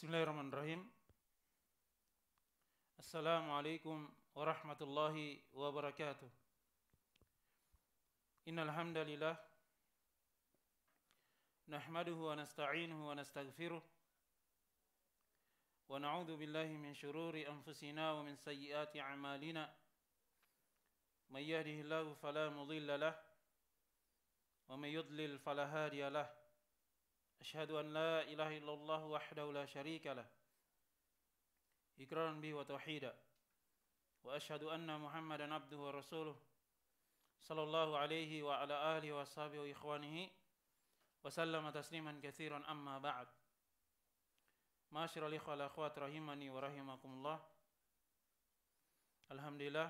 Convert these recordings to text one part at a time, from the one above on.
Bismillahirrahmanirrahim Assalamualaikum warahmatullahi wabarakatuh Innal hamdalillah nahmaduhu wa nasta'inuhu wa nastaghfiruh wa na'udzu billahi min shururi anfusina wa min sayyiati a'malina may yahdihillahu fala mudilla lah wa may yudlil fala hadiya lah أشهد أن لا إله إلا الله وحده لا شريك له إقرارا به وتوحيدا وأشهد أن محمدا عبده ورسوله صلى الله عليه وعلى آله وصحبه وإخوانه وسلم تسليما كثيرا أما بعد ما شر الإخوة والأخوات رحمني ورحمكم الله الحمد لله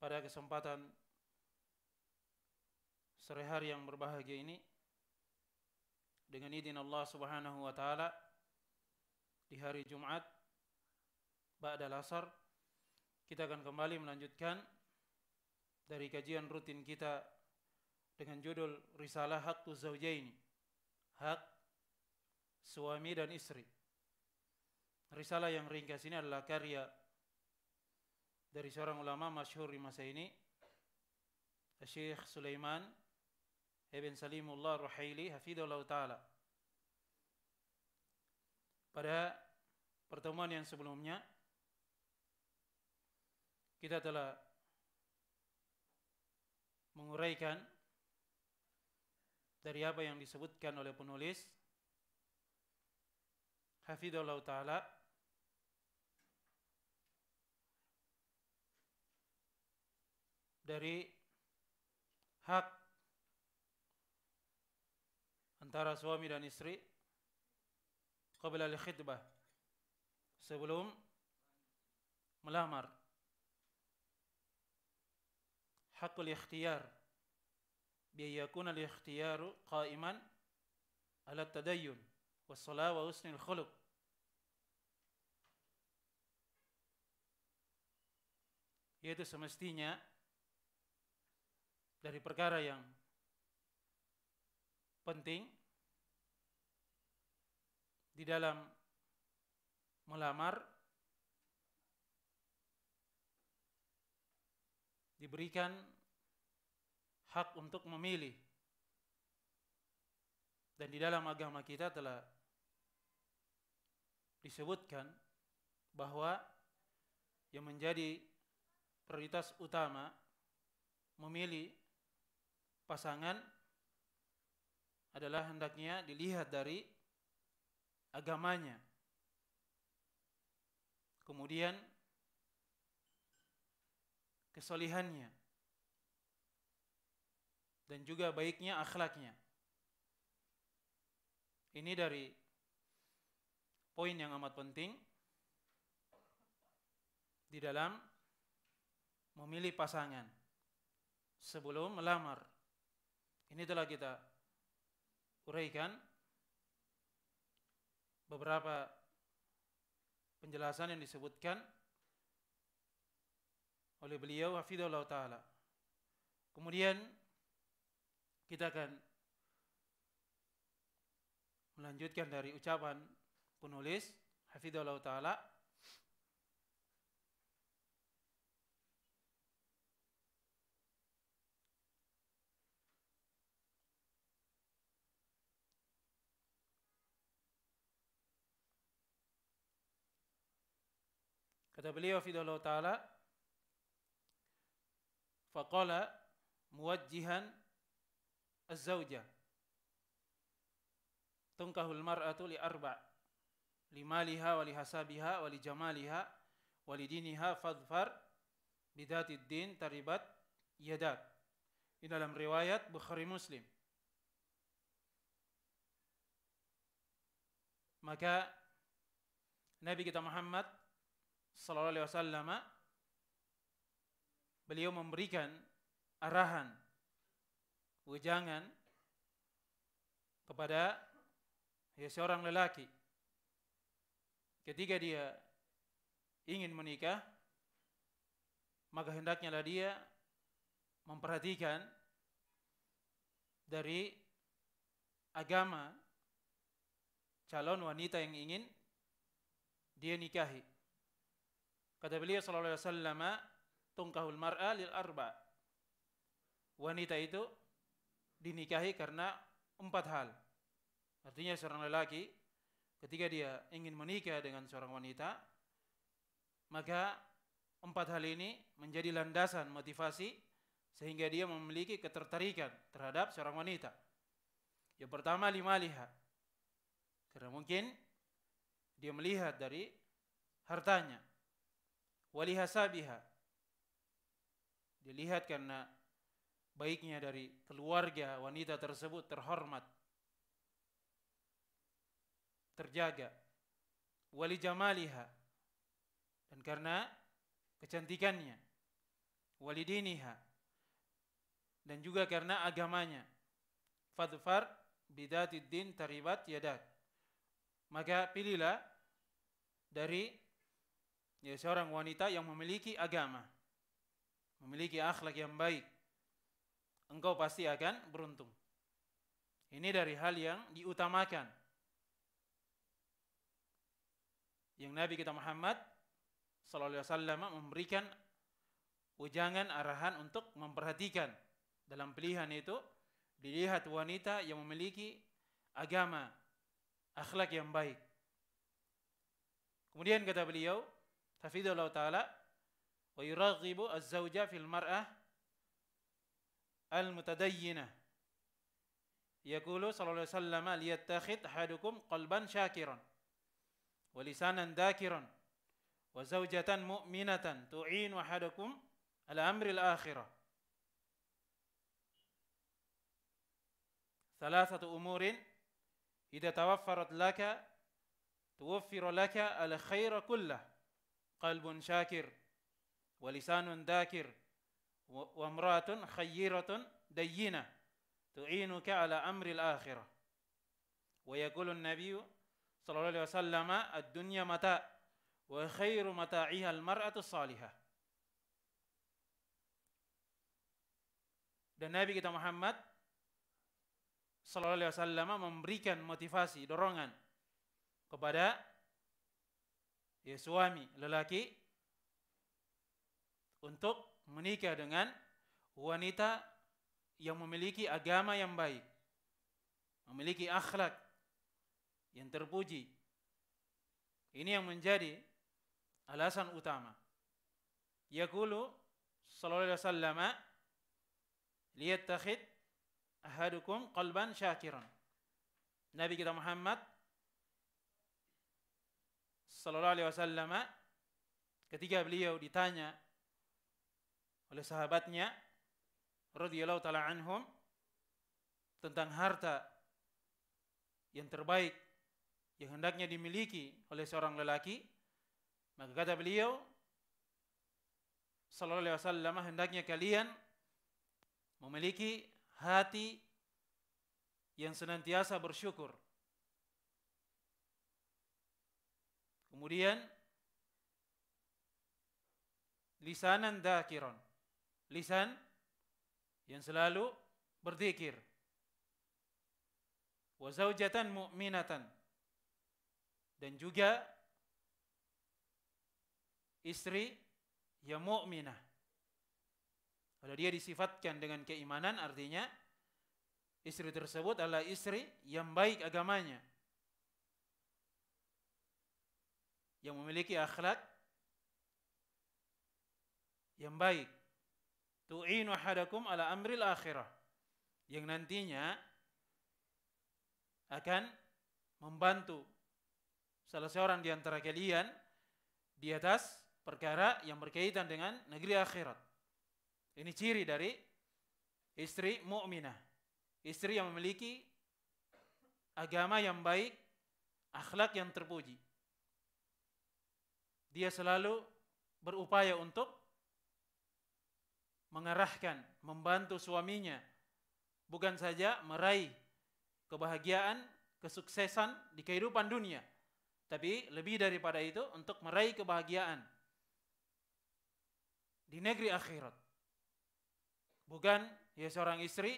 pada kesempatan sore hari yang berbahagia ini dengan izin Allah Subhanahu wa taala di hari Jumat ba'da asar kita akan kembali melanjutkan dari kajian rutin kita dengan judul Risalah Haqqu Zawjain Hak suami dan istri Risalah yang ringkas ini adalah karya dari seorang ulama masyhur di masa ini Syekh Sulaiman Ibn Salimullah Ruhaili hafidhullah ta'ala. Pada pertemuan yang sebelumnya, kita telah menguraikan dari apa yang disebutkan oleh penulis Hafidhullah Ta'ala dari hak antara suami dan istri qabla al-khidbah sebelum melamar hakul ikhtiyar biyakun al-ikhtiyaru qaiman ala tadayyun wa salah wa husnil khuluq yaitu semestinya dari perkara yang penting di dalam melamar diberikan hak untuk memilih. Dan di dalam agama kita telah disebutkan bahwa yang menjadi prioritas utama memilih pasangan adalah hendaknya dilihat dari agamanya. Kemudian kesolihannya dan juga baiknya akhlaknya. Ini dari poin yang amat penting di dalam memilih pasangan sebelum melamar. Ini telah kita uraikan beberapa penjelasan yang disebutkan oleh beliau Hafidullah taala. Kemudian kita akan melanjutkan dari ucapan penulis Hafidullah taala Kata beliau fidallahu taala faqala muwajjihan az-zawja Tungkahul mar'atu li arba' limaliha wa hasabiha wa li jamaliha wa li diniha fadfar bidatid din taribat yadat, di dalam riwayat Bukhari Muslim maka Nabi kita Muhammad Sallallahu Alaihi Wasallam beliau memberikan arahan wejangan kepada ya, seorang lelaki ketika dia ingin menikah maka hendaknya lah dia memperhatikan dari agama calon wanita yang ingin dia nikahi Kata beliau sallallahu alaihi wasallam, tungkahul mar'a lil arba. Wanita itu dinikahi karena empat hal. Artinya seorang lelaki ketika dia ingin menikah dengan seorang wanita, maka empat hal ini menjadi landasan motivasi sehingga dia memiliki ketertarikan terhadap seorang wanita. Yang pertama lima lihat. Karena mungkin dia melihat dari hartanya walihasabiha. Dilihat karena baiknya dari keluarga wanita tersebut terhormat, terjaga, wali jamaliha, dan karena kecantikannya, wali diniha, dan juga karena agamanya. Fadfar bidatid din taribat yadak. Maka pilihlah dari ya seorang wanita yang memiliki agama, memiliki akhlak yang baik, engkau pasti akan beruntung. Ini dari hal yang diutamakan. Yang Nabi kita Muhammad sallallahu alaihi wasallam memberikan ujangan arahan untuk memperhatikan dalam pilihan itu dilihat wanita yang memiliki agama, akhlak yang baik. Kemudian kata beliau, تفيد الله تعالى ويرغب الزوجة في المرأة المتدينة يقول صلى الله عليه وسلم ليتخذ أحدكم قلبا شاكرا ولسانا ذاكرا وزوجة مؤمنة تعين أحدكم على أمر الآخرة ثلاثة أمور إذا توفرت لك توفر لك الخير كله قلب شاكر ولسان ذاكر وامرأة خيرة دينة تعينك على أمر الآخرة ويقول النبي صلى الله عليه وسلم الدنيا متاع وخير متاعها المرأة الصالحة dan Nabi kita Muhammad Sallallahu Alaihi Wasallam memberikan motivasi, dorongan kepada ya suami lelaki untuk menikah dengan wanita yang memiliki agama yang baik, memiliki akhlak yang terpuji. Ini yang menjadi alasan utama. Yaqulu sallallahu alaihi wasallam liyattakhid ahadukum qalban syakiran. Nabi kita Muhammad Sallallahu Alaihi Wasallam ketika beliau ditanya oleh sahabatnya radhiyallahu taala anhum tentang harta yang terbaik yang hendaknya dimiliki oleh seorang lelaki maka kata beliau sallallahu alaihi wasallam hendaknya kalian memiliki hati yang senantiasa bersyukur Kemudian lisanan dakiron. Lisan yang selalu berzikir. Wa zaujatan mu'minatan. Dan juga istri yang mu'minah. Kalau dia disifatkan dengan keimanan artinya istri tersebut adalah istri yang baik agamanya. yang memiliki akhlak yang baik. Tu'inu hadakum ala amril akhirah. Yang nantinya akan membantu salah seorang di antara kalian di atas perkara yang berkaitan dengan negeri akhirat. Ini ciri dari istri mukminah, istri yang memiliki agama yang baik, akhlak yang terpuji dia selalu berupaya untuk mengarahkan, membantu suaminya bukan saja meraih kebahagiaan, kesuksesan di kehidupan dunia, tapi lebih daripada itu untuk meraih kebahagiaan di negeri akhirat. Bukan ya seorang istri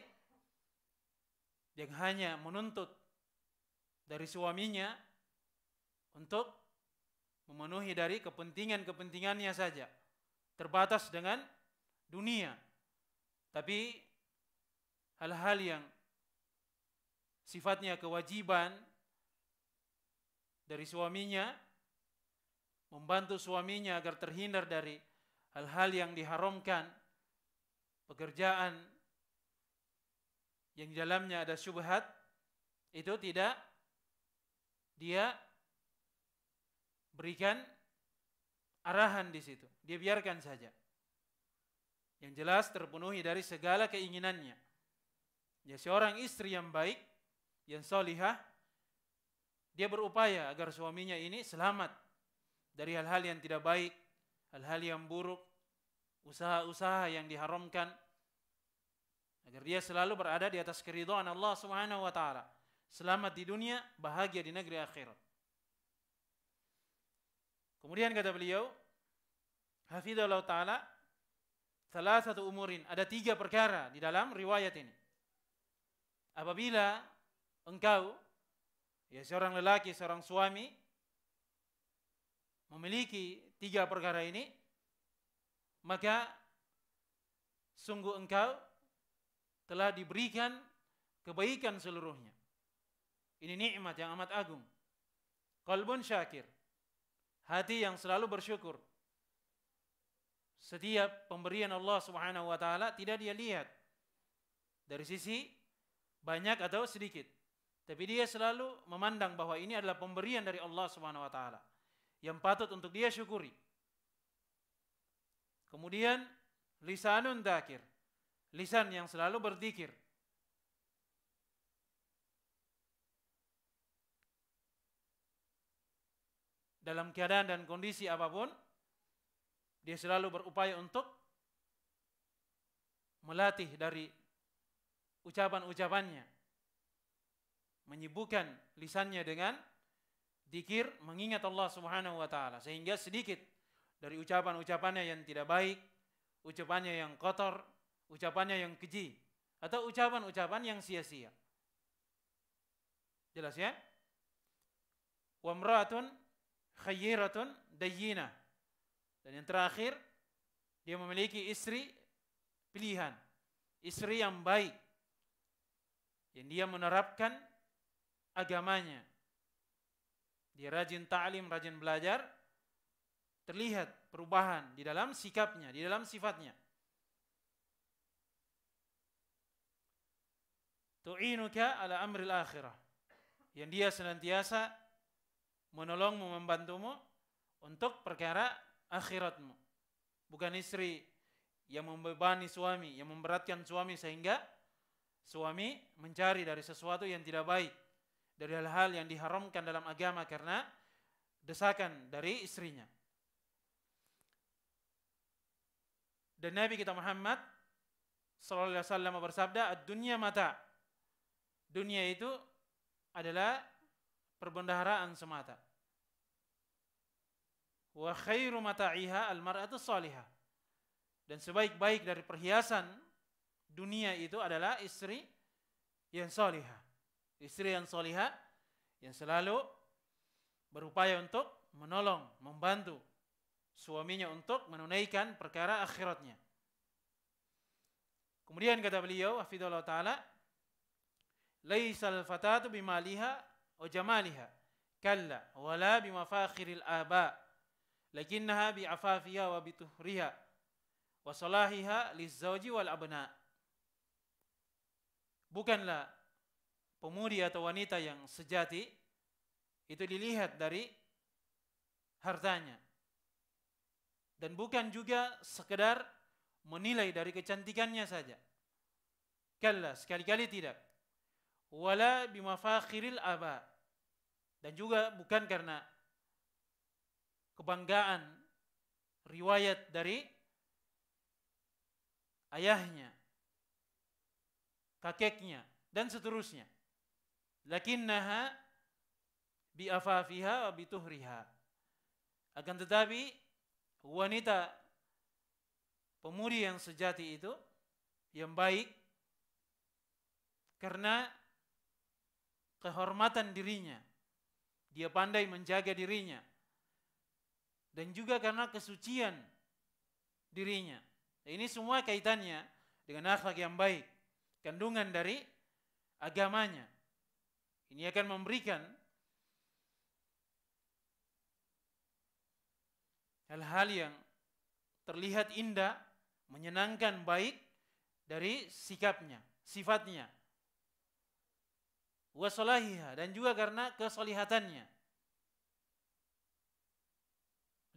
yang hanya menuntut dari suaminya untuk memenuhi dari kepentingan-kepentingannya saja. Terbatas dengan dunia. Tapi hal-hal yang sifatnya kewajiban dari suaminya membantu suaminya agar terhindar dari hal-hal yang diharamkan, pekerjaan yang di dalamnya ada syubhat, itu tidak dia berikan arahan di situ. Dia biarkan saja. Yang jelas terpenuhi dari segala keinginannya. Ya seorang istri yang baik, yang solihah, dia berupaya agar suaminya ini selamat dari hal-hal yang tidak baik, hal-hal yang buruk, usaha-usaha yang diharamkan, agar dia selalu berada di atas keridhaan Allah Subhanahu wa taala. Selamat di dunia, bahagia di negeri akhirat. Kemudian kata beliau, Hafidhullah Ta'ala, salah satu umurin, ada tiga perkara di dalam riwayat ini. Apabila engkau, ya seorang lelaki, seorang suami, memiliki tiga perkara ini, maka sungguh engkau telah diberikan kebaikan seluruhnya. Ini nikmat yang amat agung. Qalbun syakir hati yang selalu bersyukur. Setiap pemberian Allah Subhanahu wa taala tidak dia lihat dari sisi banyak atau sedikit. Tapi dia selalu memandang bahwa ini adalah pemberian dari Allah Subhanahu wa taala yang patut untuk dia syukuri. Kemudian lisanun dzakir, lisan yang selalu berzikir. dalam keadaan dan kondisi apapun, dia selalu berupaya untuk melatih dari ucapan-ucapannya, menyibukkan lisannya dengan dikir mengingat Allah Subhanahu wa taala sehingga sedikit dari ucapan-ucapannya yang tidak baik, ucapannya yang kotor, ucapannya yang keji atau ucapan-ucapan yang sia-sia. Jelas ya? Wa khayiratun dayyina. Dan yang terakhir, dia memiliki istri pilihan. Istri yang baik. Yang dia menerapkan agamanya. Dia rajin ta'lim, rajin belajar. Terlihat perubahan di dalam sikapnya, di dalam sifatnya. Tu'inuka ala amril akhirah. Yang dia senantiasa menolongmu, membantumu untuk perkara akhiratmu. Bukan istri yang membebani suami, yang memberatkan suami sehingga suami mencari dari sesuatu yang tidak baik, dari hal-hal yang diharamkan dalam agama karena desakan dari istrinya. Dan Nabi kita Muhammad sallallahu alaihi wasallam bersabda, "Dunia mata." Dunia itu adalah perbendaharaan semata. Wa khairu mata'iha al-mar'atu salihah. Dan sebaik-baik dari perhiasan dunia itu adalah istri yang salihah. Istri yang salihah yang selalu berupaya untuk menolong, membantu suaminya untuk menunaikan perkara akhiratnya. Kemudian kata beliau, Hafidullah taala, "Laisal fatatu bimaliha وجمالها كلا ولا بمفاخر الآباء لكنها بعفافها وبطهرها وصلاحها للزوج والأبناء bukanlah pemudi atau wanita yang sejati itu dilihat dari hartanya dan bukan juga sekedar menilai dari kecantikannya saja kalla sekali-kali tidak wala bimafakhiril aba dan juga bukan karena kebanggaan riwayat dari ayahnya, kakeknya, dan seterusnya. Lakinnaha bi'afafiha wa bituhriha. Akan tetapi wanita pemudi yang sejati itu yang baik karena kehormatan dirinya dia pandai menjaga dirinya. Dan juga karena kesucian dirinya. ini semua kaitannya dengan akhlak yang baik. Kandungan dari agamanya. Ini akan memberikan hal-hal yang terlihat indah, menyenangkan, baik dari sikapnya, sifatnya wasolahiha dan juga karena kesolihatannya.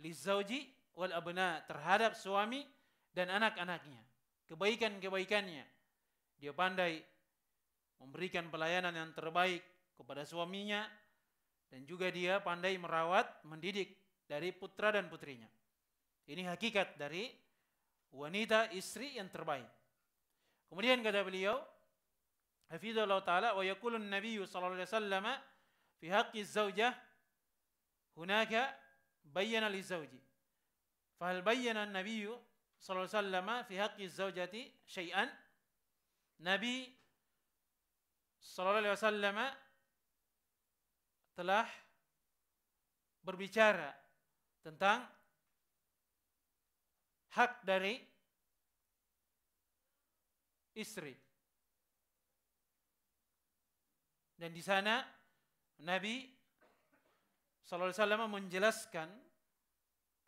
Lizauji wal abna terhadap suami dan anak-anaknya. Kebaikan-kebaikannya. Dia pandai memberikan pelayanan yang terbaik kepada suaminya dan juga dia pandai merawat, mendidik dari putra dan putrinya. Ini hakikat dari wanita istri yang terbaik. Kemudian kata beliau, حفظه الله تعالى ويقول النبي صلى الله عليه وسلم في حق الزوجة هناك بين للزوج فهل بين النبي صلى الله عليه وسلم في حق الزوجة شيئا نبي صلى الله عليه وسلم telah berbicara tentang hak dari istri. Dan di sana Nabi Sallallahu Alaihi Wasallam menjelaskan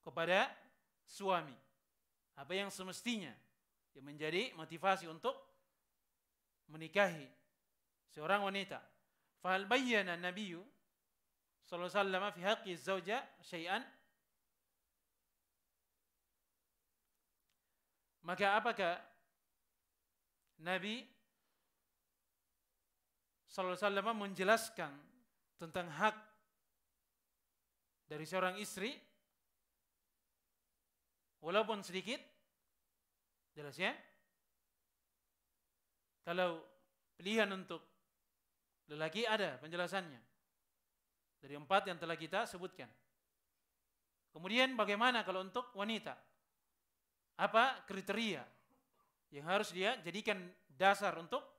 kepada suami apa yang semestinya yang menjadi motivasi untuk menikahi seorang wanita. Fahal bayyana nabiyyu sallallahu alaihi wasallam fi haqqi zauja syai'an Maka apakah Nabi Sallallahu Alaihi Wasallam menjelaskan tentang hak dari seorang istri, walaupun sedikit, jelas ya. Kalau pilihan untuk lelaki ada penjelasannya. Dari empat yang telah kita sebutkan. Kemudian bagaimana kalau untuk wanita? Apa kriteria yang harus dia jadikan dasar untuk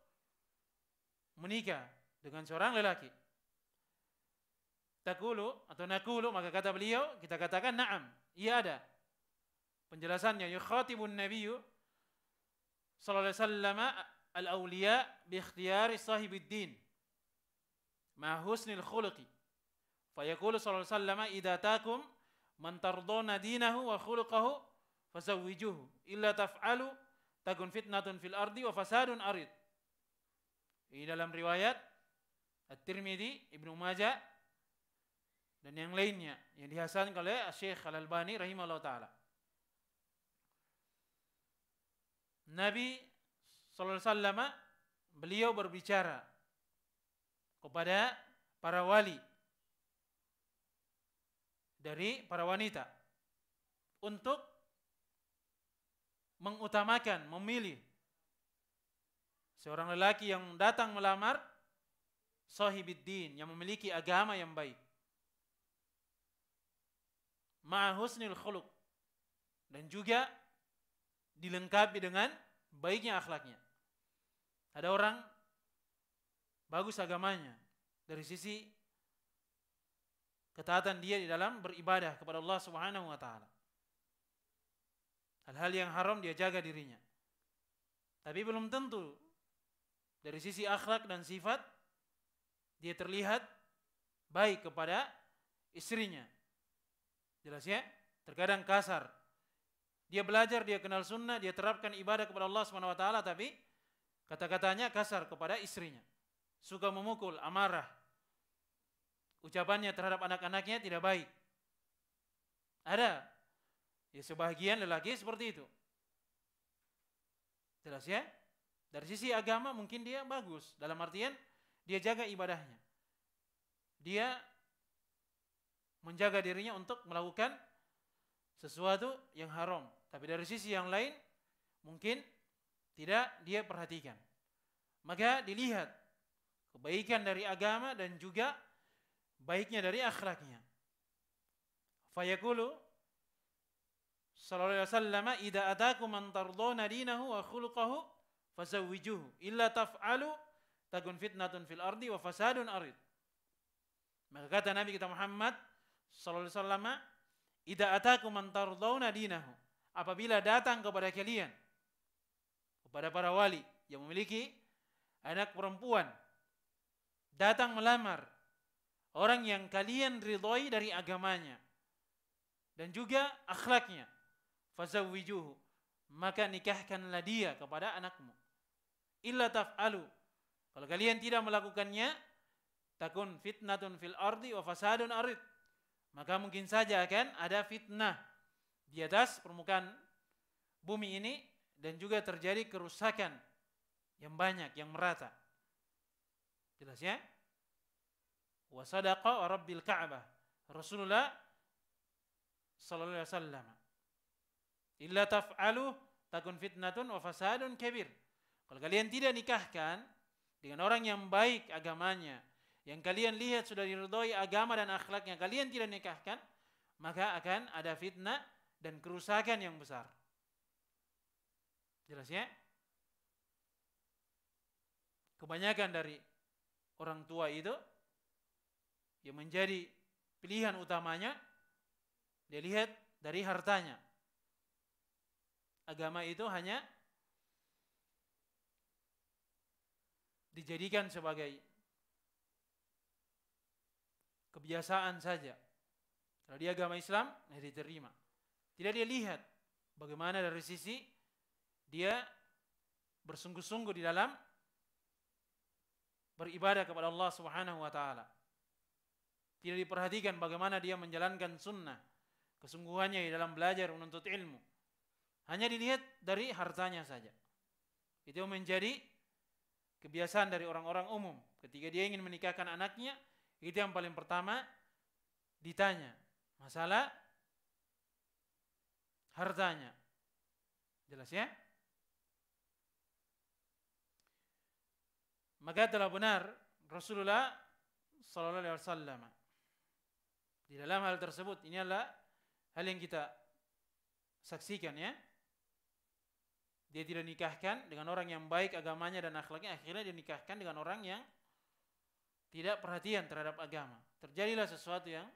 menikah dengan seorang lelaki. Takulu atau nakulu maka kata beliau kita katakan na'am, iya ada. Penjelasannya yukhatibun nabiyyu sallallahu alaihi wasallam al-awliya bi ikhtiyari din ma husnil khuluqi. Fayaqulu sallallahu alaihi wasallam idza takum man tardona dinahu wa khuluqahu fazawwijuhu illa taf'alu takun fitnatun fil ardi wa fasadun arid. Ini dalam riwayat At-Tirmidzi, Ibnu Majah dan yang lainnya yang dihasan oleh Syekh Al-Albani rahimahullah taala. Nabi saw beliau berbicara kepada para wali dari para wanita untuk mengutamakan, memilih Seorang lelaki yang datang melamar sahibiddin yang memiliki agama yang baik. Ma'husnil khuluq dan juga dilengkapi dengan baiknya akhlaknya. Ada orang bagus agamanya dari sisi ketaatan dia di dalam beribadah kepada Allah Subhanahu wa taala. Hal-hal yang haram dia jaga dirinya. Tapi belum tentu dari sisi akhlak dan sifat, dia terlihat baik kepada istrinya. Jelas ya? Terkadang kasar. Dia belajar, dia kenal sunnah, dia terapkan ibadah kepada Allah Subhanahu wa taala tapi kata-katanya kasar kepada istrinya. Suka memukul, amarah. Ucapannya terhadap anak-anaknya tidak baik. Ada ya sebagian lelaki seperti itu. Jelas ya? Dari sisi agama mungkin dia bagus. Dalam artian dia jaga ibadahnya. Dia menjaga dirinya untuk melakukan sesuatu yang haram. Tapi dari sisi yang lain mungkin tidak dia perhatikan. Maka dilihat kebaikan dari agama dan juga baiknya dari akhlaknya. Fayaqulu sallallahu alaihi wasallam idza ataku man tardona dinahu wa khuluquhu fazawijuhu illa taf'alu takun fitnatun fil ardi wa fasadun arid. Maka kata Nabi kita Muhammad sallallahu alaihi wasallam, "Idza atakum man tardawna dinahu." Apabila datang kepada kalian kepada para wali yang memiliki anak perempuan datang melamar orang yang kalian ridhoi dari agamanya dan juga akhlaknya fazawijuhu maka nikahkanlah dia kepada anakmu illa taf'alu. Kalau kalian tidak melakukannya, takun fitnatun fil ardi wa fasadun arid. Maka mungkin saja akan ada fitnah di atas permukaan bumi ini dan juga terjadi kerusakan yang banyak, yang merata. Jelas ya? Wa sadaqa rabbil ka'bah. Rasulullah sallallahu alaihi wasallam. Illa taf'alu takun fitnatun wa fasadun kabir. Kalau kalian tidak nikahkan dengan orang yang baik agamanya, yang kalian lihat sudah diridhoi agama dan akhlaknya, kalian tidak nikahkan, maka akan ada fitnah dan kerusakan yang besar. Jelas ya? Kebanyakan dari orang tua itu yang menjadi pilihan utamanya dia lihat dari hartanya. Agama itu hanya dijadikan sebagai kebiasaan saja. Kalau dia agama Islam, ya diterima. Tidak dia lihat bagaimana dari sisi dia bersungguh-sungguh di dalam beribadah kepada Allah Subhanahu wa taala. Tidak diperhatikan bagaimana dia menjalankan sunnah, kesungguhannya di dalam belajar menuntut ilmu. Hanya dilihat dari hartanya saja. Itu menjadi kebiasaan dari orang-orang umum. Ketika dia ingin menikahkan anaknya, itu yang paling pertama ditanya masalah hartanya. Jelas ya? Maka telah benar Rasulullah Sallallahu Alaihi Wasallam di dalam hal tersebut ini adalah hal yang kita saksikan ya dia tidak nikahkan dengan orang yang baik agamanya dan akhlaknya, akhirnya dia nikahkan dengan orang yang tidak perhatian terhadap agama. Terjadilah sesuatu yang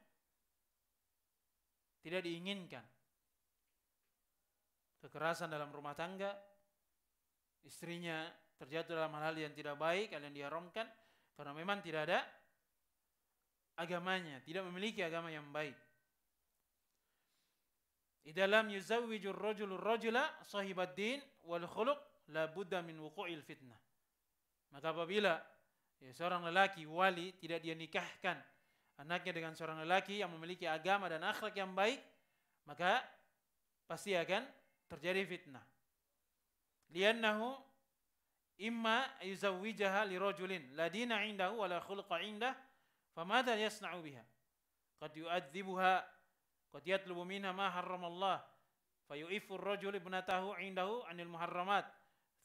tidak diinginkan. Kekerasan dalam rumah tangga, istrinya terjatuh dalam hal-hal yang tidak baik, kalian yang diharamkan, karena memang tidak ada agamanya, tidak memiliki agama yang baik. Idalam yuzawwijur rojul rojula sahibat din wal khuluk la budda min fitnah. Maka apabila ya, seorang lelaki wali tidak dia nikahkan anaknya dengan seorang lelaki yang memiliki agama dan akhlak yang baik, maka pasti akan terjadi fitnah. Liannahu imma yuzawwijaha li rojulin la dina indahu wal khulqa indah madha yasna'u biha qad yu'adzibuha Qad yatlubu minha ma harramallah Allah, yu'ifu ar-rajulu ibnatahu 'indahu 'anil muharramat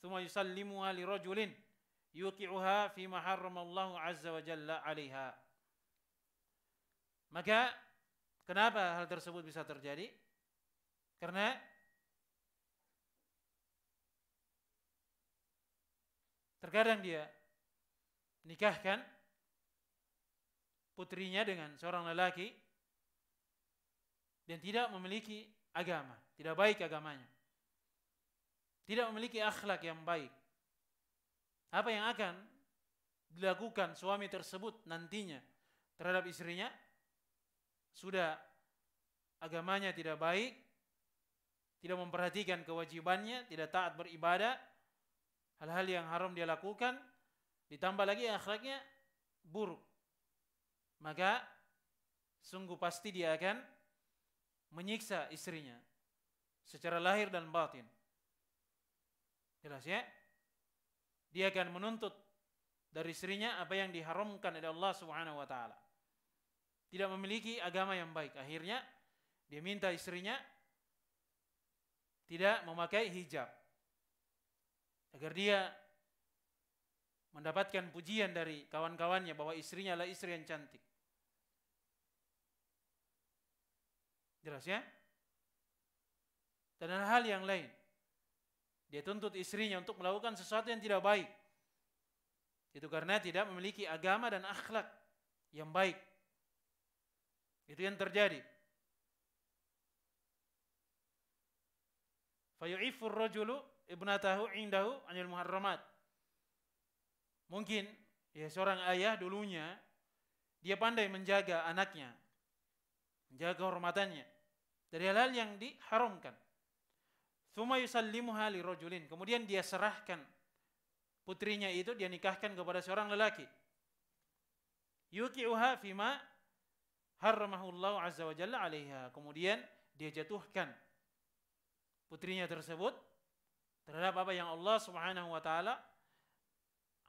thumma yusallimuha li rajulin yuqi'uha fi ma Allah 'azza wa jalla 'alaiha. Maka kenapa hal tersebut bisa terjadi? Karena terkadang dia nikahkan putrinya dengan seorang lelaki dan tidak memiliki agama, tidak baik agamanya. Tidak memiliki akhlak yang baik. Apa yang akan dilakukan suami tersebut nantinya terhadap istrinya? Sudah agamanya tidak baik, tidak memperhatikan kewajibannya, tidak taat beribadah, hal-hal yang haram dia lakukan, ditambah lagi akhlaknya buruk. Maka sungguh pasti dia akan menyiksa istrinya secara lahir dan batin. Jelas ya? Dia akan menuntut dari istrinya apa yang diharamkan oleh Allah Subhanahu wa taala. Tidak memiliki agama yang baik. Akhirnya dia minta istrinya tidak memakai hijab agar dia mendapatkan pujian dari kawan-kawannya bahwa istrinya adalah istri yang cantik. Jelas ya? Dan hal yang lain. Dia tuntut istrinya untuk melakukan sesuatu yang tidak baik. Itu karena tidak memiliki agama dan akhlak yang baik. Itu yang terjadi. Fayu'ifur rajulu ibnatahu indahu anil muharramat. Mungkin ya seorang ayah dulunya dia pandai menjaga anaknya, menjaga kehormatannya. Dari halal yang diharamkan. Thumma yusallimuha rojulin. Kemudian dia serahkan putrinya itu dia nikahkan kepada seorang lelaki. Yuki'uha fima harramahullahu azza wa jalla alaiha. Kemudian dia jatuhkan putrinya tersebut terhadap apa yang Allah Subhanahu wa taala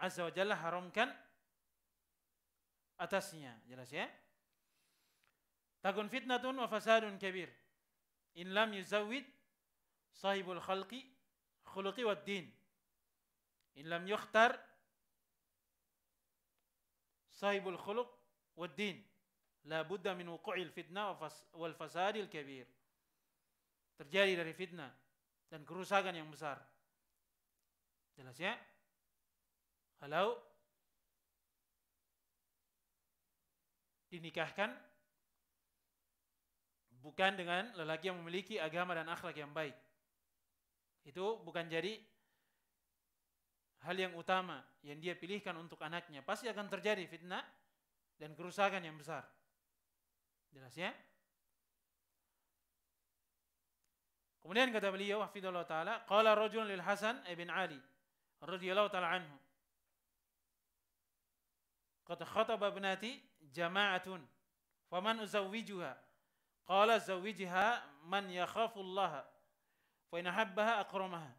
azza wa jalla haramkan atasnya. Jelas ya? Takun fitnatun wa fasadun kabir in lam yuzawid sahibul khalqi khuluqi wad din. In lam yukhtar sahibul khuluq wad din. La budda min wuqu'il fitnah wal fasadil kabir. Terjadi dari fitnah dan kerusakan yang besar. Jelas ya? Kalau dinikahkan bukan dengan lelaki yang memiliki agama dan akhlak yang baik. Itu bukan jadi hal yang utama yang dia pilihkan untuk anaknya. Pasti akan terjadi fitnah dan kerusakan yang besar. Jelas ya? Kemudian kata beliau, hafidhullah ta'ala, Qala rajulun lil Hasan ibn Ali, radhiyallahu ta'ala anhu. Qad khataba abnati jama'atun, faman uzawijuha. Qala zawijha man Allah fa in habbaha akramaha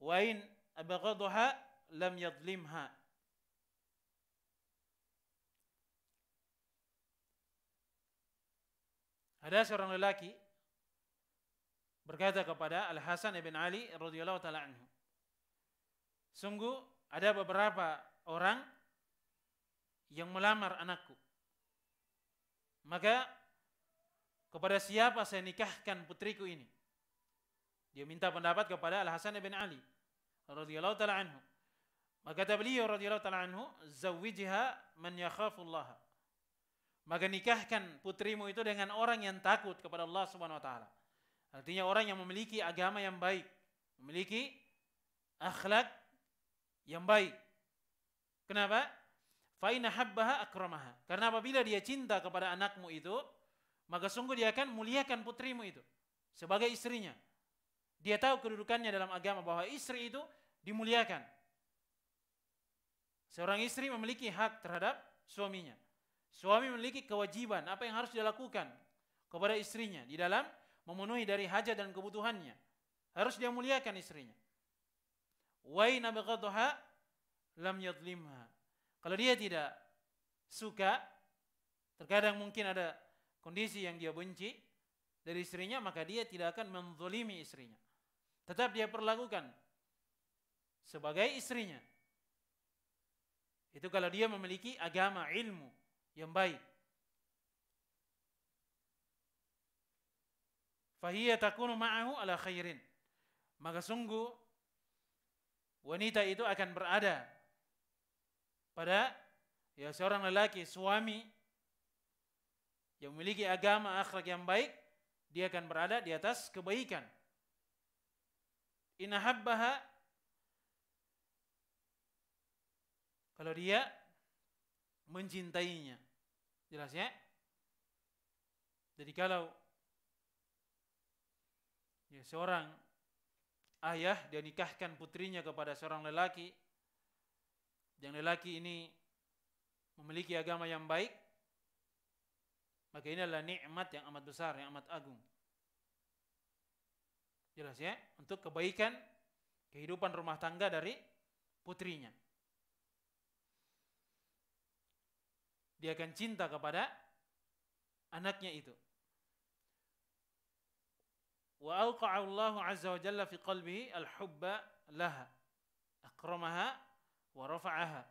wa in abghadaha lam yadhlimha. Ada seorang lelaki berkata kepada Al Hasan ibn Ali radhiyallahu taala anhu. Sungguh ada beberapa orang yang melamar anakku. Maka kepada siapa saya nikahkan putriku ini? Dia minta pendapat kepada Al Hasan bin Ali radhiyallahu taala anhu. Maka kata beliau radhiyallahu taala anhu, "Zawwijha man Allah Maka nikahkan putrimu itu dengan orang yang takut kepada Allah Subhanahu wa taala. Artinya orang yang memiliki agama yang baik, memiliki akhlak yang baik. Kenapa? Faina habbaha akramaha. Karena apabila dia cinta kepada anakmu itu, maka sungguh dia akan muliakan putrimu itu sebagai istrinya. Dia tahu kedudukannya dalam agama bahwa istri itu dimuliakan. Seorang istri memiliki hak terhadap suaminya. Suami memiliki kewajiban apa yang harus dilakukan kepada istrinya di dalam memenuhi dari hajat dan kebutuhannya. Harus dia muliakan istrinya. Wa in lam yadlimha. Kalau dia tidak suka, terkadang mungkin ada kondisi yang dia benci dari istrinya, maka dia tidak akan menzolimi istrinya. Tetap dia perlakukan sebagai istrinya. Itu kalau dia memiliki agama ilmu yang baik. Fahiyya takunu ma'ahu ala khairin. Maka sungguh wanita itu akan berada pada ya seorang lelaki, suami yang memiliki agama akhlak yang baik, dia akan berada di atas kebaikan. Inahabbaha kalau dia mencintainya. Jelas ya? Jadi kalau ya seorang ayah dia nikahkan putrinya kepada seorang lelaki yang lelaki ini memiliki agama yang baik maka ini adalah nikmat yang amat besar, yang amat agung. Jelas ya? Untuk kebaikan kehidupan rumah tangga dari putrinya. Dia akan cinta kepada anaknya itu. Wa alqa'a Allah azza wa jalla fi qalbihi al-hubba laha akramaha wa rafa'aha.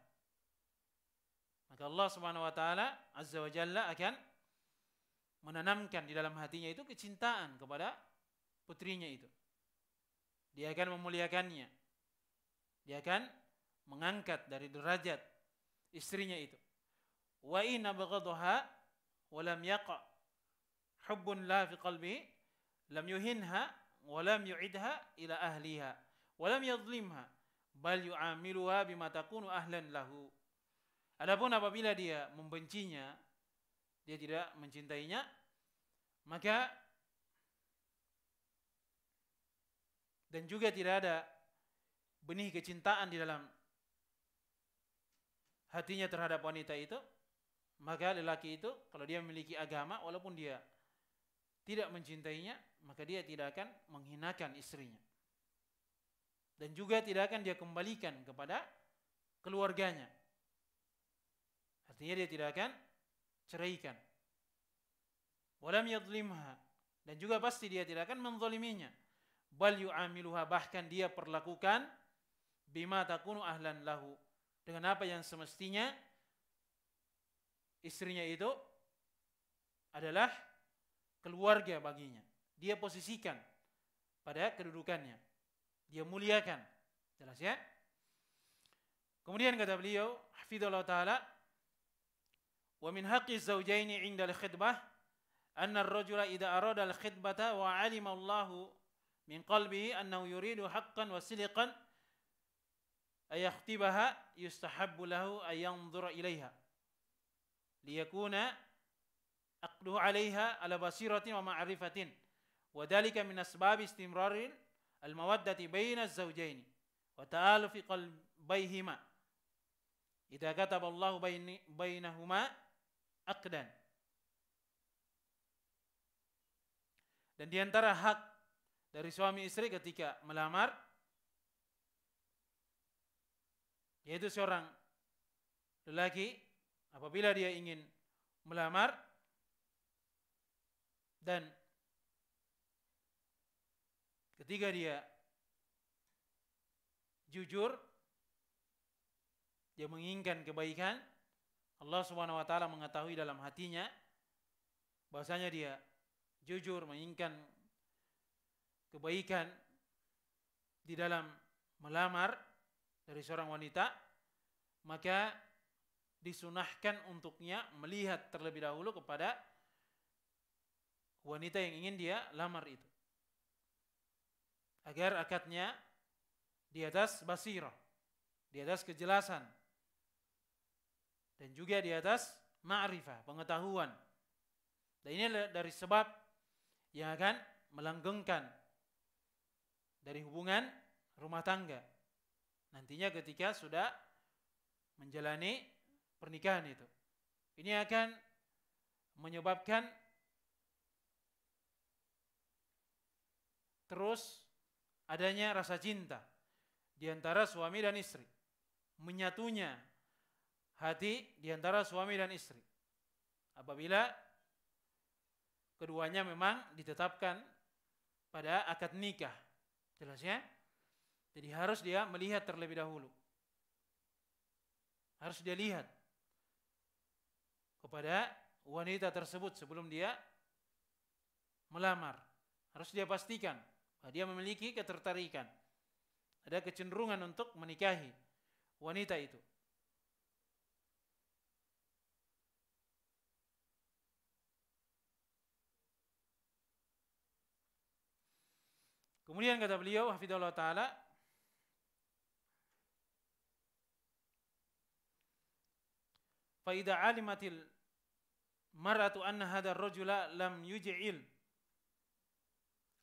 Maka Allah Subhanahu wa taala azza wa jalla akan menanamkan di dalam hatinya itu kecintaan kepada putrinya itu. Dia akan memuliakannya. Dia akan mengangkat dari derajat istrinya itu. Wa in abghadha wa lam yaqa hubbun la fi qalbi lam yuhinha wa lam yu'idha ila ahliha wa lam yadhlimha bal yu'amiluha bima takunu ahlan lahu. Adapun apabila dia membencinya dia tidak mencintainya, maka dan juga tidak ada benih kecintaan di dalam hatinya terhadap wanita itu, maka lelaki itu kalau dia memiliki agama walaupun dia tidak mencintainya, maka dia tidak akan menghinakan istrinya. Dan juga tidak akan dia kembalikan kepada keluarganya. Artinya dia tidak akan ceraikan. Walam yadlimha. Dan juga pasti dia tidak akan menzoliminya. Bal yu'amiluha. Bahkan dia perlakukan bima takunu ahlan lahu. Dengan apa yang semestinya istrinya itu adalah keluarga baginya. Dia posisikan pada kedudukannya. Dia muliakan. Jelas ya? Kemudian kata beliau, Hafidhullah Ta'ala, ومن حق الزوجين عند الخطبة أن الرجل إذا أراد الخطبة وعلم الله من قلبه أنه يريد حقا وسلقا أن يخطبها يستحب له أن ينظر إليها ليكون عقله عليها على بصيرة ومعرفة وذلك من أسباب استمرار المودة بين الزوجين وتآلف قلبيهما إذا كتب الله بين بينهما akdan. Dan antara hak dari suami istri ketika melamar, yaitu seorang lelaki apabila dia ingin melamar dan ketika dia jujur, dia menginginkan kebaikan, Allah Subhanahu wa taala mengetahui dalam hatinya bahwasanya dia jujur menginginkan kebaikan di dalam melamar dari seorang wanita maka disunahkan untuknya melihat terlebih dahulu kepada wanita yang ingin dia lamar itu agar akadnya di atas basirah di atas kejelasan dan juga di atas ma'rifah, pengetahuan. Dan ini dari sebab yang akan melanggengkan dari hubungan rumah tangga. Nantinya ketika sudah menjalani pernikahan itu. Ini akan menyebabkan terus adanya rasa cinta di antara suami dan istri. Menyatunya hati di antara suami dan istri. Apabila keduanya memang ditetapkan pada akad nikah. Jelas ya? Jadi harus dia melihat terlebih dahulu. Harus dia lihat kepada wanita tersebut sebelum dia melamar. Harus dia pastikan bahwa dia memiliki ketertarikan. Ada kecenderungan untuk menikahi wanita itu. Kemudian kata beliau, Hafidullah Ta'ala, Faida alimatil maratu anna hadar rajula lam yuj'il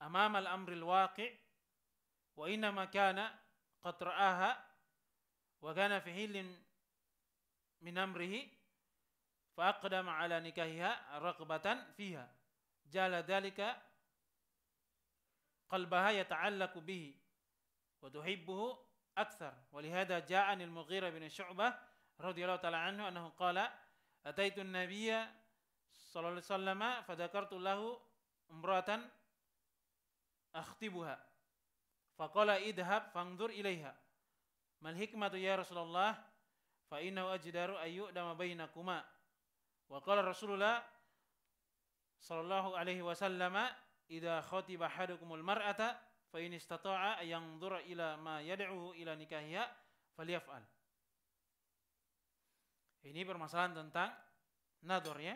amam al-amril waqi' wa innama kana qad ra'aha wa kana fi hilin min amrihi fa aqdama ala nikahiha raqbatan fiha jala dhalika قلبها يتعلق به وتحبه أكثر ولهذا جاءني المغيرة بن شعبة رضي الله تعالى عنه أنه قال أتيت النبي صلى الله عليه وسلم فذكرت له امرأة أخطبها فقال اذهب فانظر إليها ما الحكمة يا رسول الله فإنه أجدر أن يؤدم بينكما وقال رسول الله صلى الله عليه وسلم idza khatiba kumul mar'ata fa in istata'a yanzura ila ma yad'uhu ila nikahiha falyaf'al. Ini permasalahan tentang nador ya.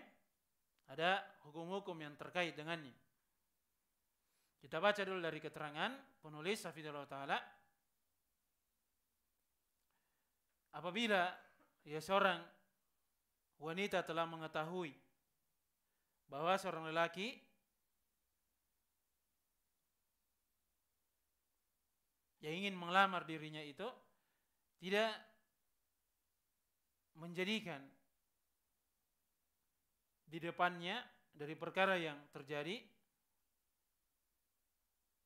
Ada hukum-hukum yang terkait dengannya. Kita baca dulu dari keterangan penulis Hafidhullah Ta'ala. Apabila ya seorang wanita telah mengetahui bahwa seorang lelaki yang ingin melamar dirinya itu tidak menjadikan di depannya dari perkara yang terjadi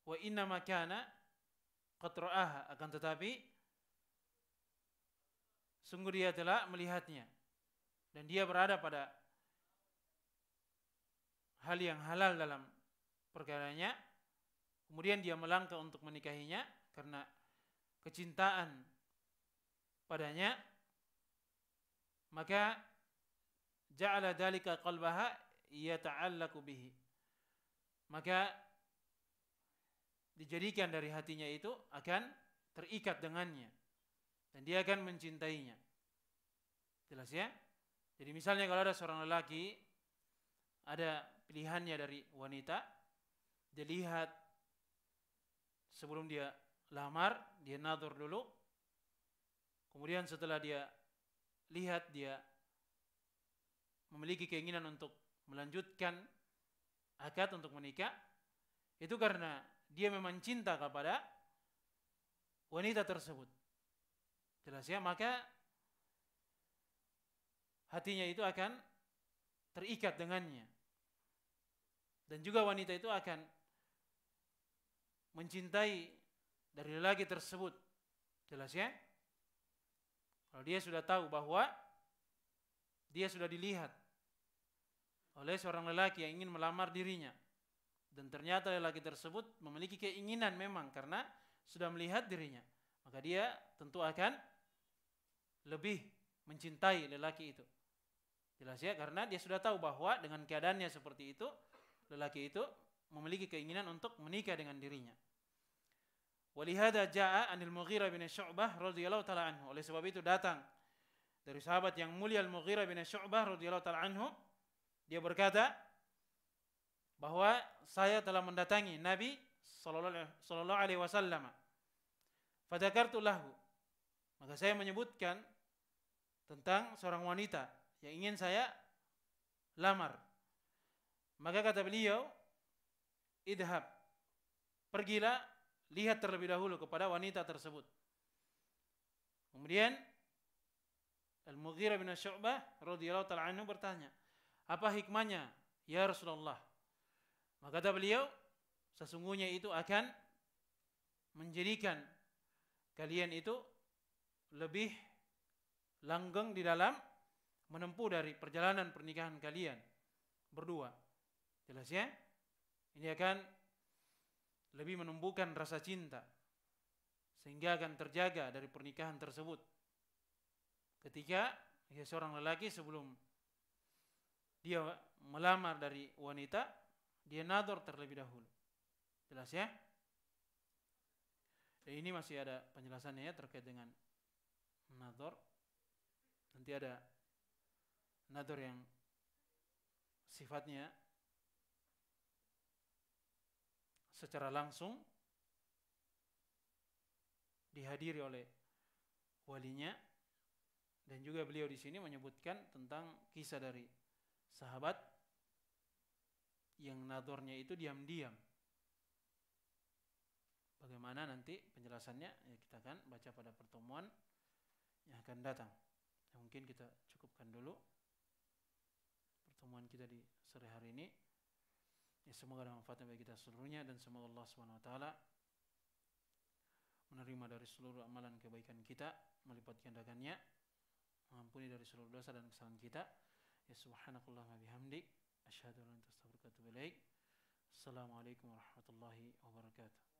wa inna makana qatra'aha akan tetapi sungguh dia telah melihatnya dan dia berada pada hal yang halal dalam perkaranya kemudian dia melangkah untuk menikahinya karena kecintaan padanya maka ja'ala dalika qalbaha yata'allaku bihi maka dijadikan dari hatinya itu akan terikat dengannya dan dia akan mencintainya jelas ya jadi misalnya kalau ada seorang lelaki ada pilihannya dari wanita dia lihat sebelum dia lamar, dia nadur dulu. Kemudian setelah dia lihat dia memiliki keinginan untuk melanjutkan akad untuk menikah, itu karena dia memang cinta kepada wanita tersebut. Jelas ya, maka hatinya itu akan terikat dengannya. Dan juga wanita itu akan mencintai dari lelaki tersebut. Jelas ya? Kalau dia sudah tahu bahwa dia sudah dilihat oleh seorang lelaki yang ingin melamar dirinya. Dan ternyata lelaki tersebut memiliki keinginan memang karena sudah melihat dirinya. Maka dia tentu akan lebih mencintai lelaki itu. Jelas ya, karena dia sudah tahu bahwa dengan keadaannya seperti itu, lelaki itu memiliki keinginan untuk menikah dengan dirinya. Walihada ja'a anil mughira bin Syu'bah radhiyallahu taala anhu. Oleh sebab itu datang dari sahabat yang mulia al mughira bin Syu'bah radhiyallahu taala anhu dia berkata bahwa saya telah mendatangi Nabi sallallahu alaihi wasallam. Fadakartu lahu. Maka saya menyebutkan tentang seorang wanita yang ingin saya lamar. Maka kata beliau, "Idhab. Pergilah lihat terlebih dahulu kepada wanita tersebut. Kemudian Al-Mughirah bin Syu'bah radhiyallahu taala anhu bertanya, "Apa hikmahnya ya Rasulullah?" Maka kata beliau, sesungguhnya itu akan menjadikan kalian itu lebih langgeng di dalam menempuh dari perjalanan pernikahan kalian berdua. Jelas ya? Ini akan lebih menumbuhkan rasa cinta sehingga akan terjaga dari pernikahan tersebut. Ketika ya seorang lelaki sebelum dia melamar dari wanita, dia nador terlebih dahulu. Jelas ya? Dan eh, ini masih ada penjelasannya ya terkait dengan nador. Nanti ada nador yang sifatnya secara langsung dihadiri oleh walinya dan juga beliau di sini menyebutkan tentang kisah dari sahabat yang nadornya itu diam-diam. Bagaimana nanti penjelasannya ya kita akan baca pada pertemuan yang akan datang. Ya, mungkin kita cukupkan dulu pertemuan kita di sore hari ini. Ya, semoga ada manfaatnya bagi kita seluruhnya dan semoga Allah Subhanahu wa taala menerima dari seluruh amalan kebaikan kita, melipat gandakannya, mengampuni dari seluruh dosa dan kesalahan kita. Ya subhanakallah wa bihamdik, asyhadu an la ilaha illa anta astaghfiruka wa atubu Assalamualaikum warahmatullahi wabarakatuh.